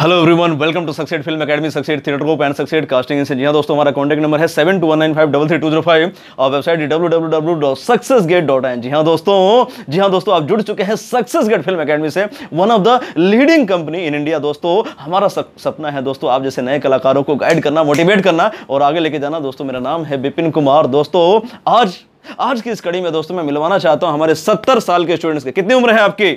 hello everyone welcome to succeed film academy succeed theatre को and succeed casting से जी दोस्तों हमारा कॉन्टैक्ट नंबर है seven two one nine five double three two zero five और website W W W dot success gate dot N G हाँ दोस्तों जी हाँ दोस्तों आप जुड़ चुके हैं सक्सेस गेट फिल्म अकेडमी से one of the leading company in India दोस्तों हमारा सपना है दोस्तों आप जैसे नए कलाकारों को गाइड करना मोटिवेट करना और आगे लेके जाना दोस्तों मेरा नाम है बिपिन कुमार दोस्तों आज आज की इस कड़ी में दोस्तों मैं मिलवाना चाहता हूं हमारे सत्तर साल के स्टूडेंट्स के कितनी उम्र है आपकी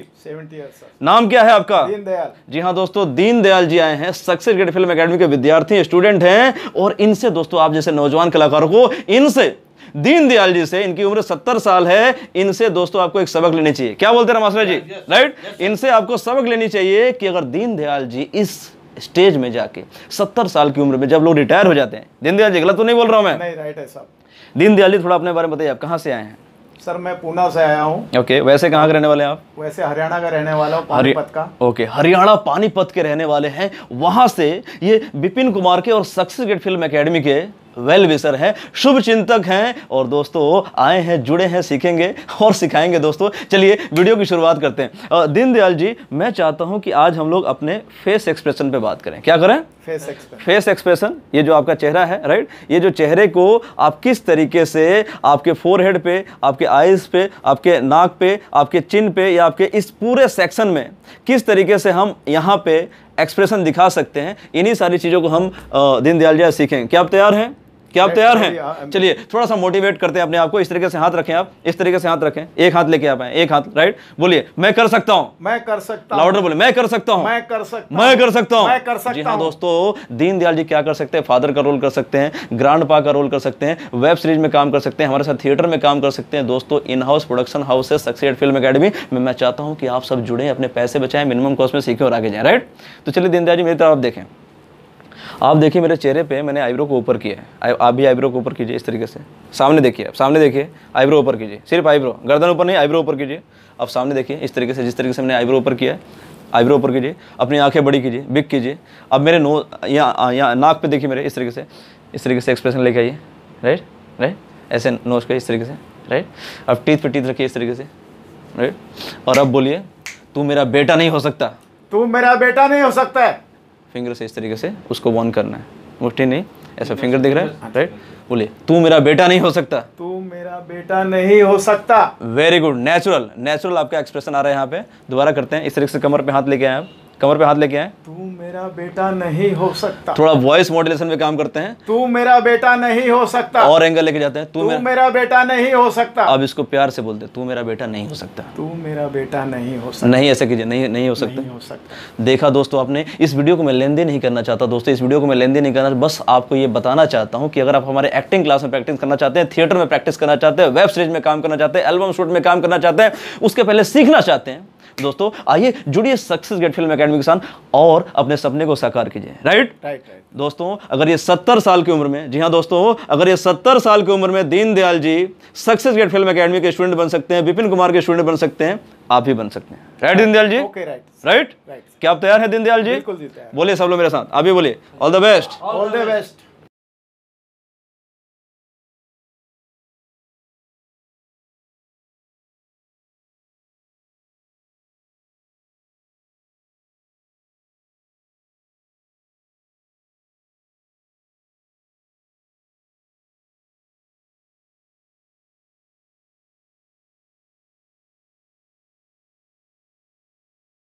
नाम क्या है आपका दीनदयाल जी हाँ दोस्तों दीनदयाल जी आए हैं सक्सेस ग्रेड फिल्म अकेडमी के विद्यार्थी स्टूडेंट हैं और इनसे दोस्तों आप जैसे नौजवान कलाकारों को इनसे दीनदयाल जी से इनकी उम्र सत्तर साल है इनसे दोस्तों आपको एक सबक लेनी चाहिए क्या बोलते हैं मास्टर जी राइट इनसे आपको सबक लेनी चाहिए कि अगर दीनदयाल जी इस स्टेज में जाके सत्तर साल की उम्र में जब लोग रिटायर हो जाते हैं दीनदयाल जी गलत तो नहीं बोल रहा हूँ मैं नहीं राइट है साहब दीनदयाल जी थोड़ा अपने बारे में बताइए आप कहाँ से आए हैं सर मैं पूना से आया हूँ ओके वैसे कहाँ के रहने वाले हैं आप वैसे हरियाणा का रहने वाला हूँ पानीपत का ओके हरियाणा पानीपत के रहने वाले हैं वहाँ से ये विपिन कुमार के और सक्सेस गेट फिल्म अकेडमी के वेल विसर हैं शुभ चिंतक हैं और दोस्तों आए हैं जुड़े हैं सीखेंगे और सिखाएंगे दोस्तों चलिए वीडियो की शुरुआत करते हैं दीनदयाल जी मैं चाहता हूं कि आज हम लोग अपने फेस एक्सप्रेशन पे बात करें क्या करें फेस एक्सप्रेशन फेस एक्सप्रेशन ये जो आपका चेहरा है राइट ये जो चेहरे को आप किस तरीके से आपके फोरहेड पे आपके आइज पे आपके नाक पे आपके चिन पे या आपके इस पूरे सेक्शन में किस तरीके से हम यहाँ पे एक्सप्रेशन दिखा सकते हैं इन्हीं सारी चीज़ों को हम दीनदयाल जी सीखें क्या आप तैयार हैं क्या आप तैयार हैं हाँ, चलिए थोड़ा सा मोटिवेट करते हैं अपने आपको इस तरीके से हाथ रखें आप इस तरीके से हाथ रखें एक हाथ लेके आप आए एक हाथ राइट बोलिए मैं कर सकता हूँ मैं कर सकता लाउडर बोले मैं कर सकता हूँ मैं कर सकता मैं कर सकता हूँ जी हाँ दोस्तों दीनदयाल जी क्या कर सकते हैं फादर का रोल कर सकते हैं ग्रांड पा का रोल कर सकते हैं वेब सीरीज में काम कर सकते हैं हमारे साथ थिएटर में काम कर सकते हैं दोस्तों इन हाउस प्रोडक्शन हाउस है सक्सेड फिल्म अकेडमी में मैं चाहता हूँ कि आप सब जुड़े अपने पैसे बचाएं मिनिमम कॉस्ट में सीखें और आगे जाएं राइट तो चलिए दीनदयाल जी मेरी तरफ आप देखें आप देखिए मेरे चेहरे पे मैंने आईब्रो को ऊपर किया है आप भी आईब्रो को ऊपर कीजिए इस तरीके से सामने देखिए आप सामने देखिए आईब्रो ऊपर कीजिए सिर्फ आईब्रो गर्दन ऊपर नहीं आईब्रो ऊपर कीजिए आप सामने देखिए इस तरीके से जिस तरीके से मैंने आईब्रो ऊपर किया है आईब्रो ऊपर कीजिए अपनी आँखें बड़ी कीजिए बिक कीजिए अब मेरे नो यहाँ यहाँ नाक पर देखिए मेरे इस तरीके से इस तरीके से एक्सप्रेशन लेके आइए राइट राइट ऐसे नोज का इस तरीके से राइट अब टीथ पर टीथ रखिए इस तरीके से राइट और अब बोलिए तू मेरा बेटा नहीं हो सकता तू मेरा बेटा नहीं हो सकता है फिंगर से इस तरीके से उसको वन करना है मुठ्ठी नहीं ऐसा फिंगर दिख रहा है राइट बोले तू मेरा बेटा नहीं हो सकता तू मेरा बेटा नहीं हो सकता वेरी गुड नेचुरल नेचुरल आपका एक्सप्रेशन आ रहा है यहाँ पे दोबारा करते हैं इस तरीके से कमर पे हाथ लेके आए आप कमर पे हाथ लेके आए तू मेरा बेटा नहीं हो सकता थोड़ा वॉइस मॉड्यूलेशन पे काम करते हैं तू मेरा बेटा नहीं हो सकता और एंगल लेके जाते हैं तू, मेरा... मेरा बेटा नहीं हो सकता अब इसको प्यार से बोलते तू मेरा बेटा नहीं हो सकता तू मेरा बेटा नहीं हो सकता नहीं ऐसा कीजिए नहीं नहीं हो सकता हो सकता देखा दोस्तों आपने इस वीडियो को मैं लेन देन नहीं करना चाहता दोस्तों इस वीडियो को मैं लेन देन नहीं करना बस आपको ये बताना चाहता हूँ कि अगर आप हमारे एक्टिंग क्लास में प्रैक्टिस करना चाहते हैं थिएटर में प्रैक्टिस करना चाहते हैं वेब सीरीज में काम करना चाहते हैं एल्बम शूट में काम करना चाहते हैं उसके पहले सीखना चाहते हैं दोस्तों आइए जुड़िए सक्सेस गेट फिल्म अकेडमी के साथ और अपने सपने को साकार कीजिए राइट राइट राइट दोस्तों अगर ये सत्तर साल की उम्र में जी हाँ दोस्तों अगर ये सत्तर साल की उम्र में Deendayal ji success gate film academy के स्टूडेंट बन सकते हैं विपिन कुमार के स्टूडेंट बन सकते हैं आप भी बन सकते हैं right Deendayal ji okay right right क्या आप तैयार हैं दीनदयाल जी बोलिए सब लोग मेरे साथ आप भी बोलिए all the best all the best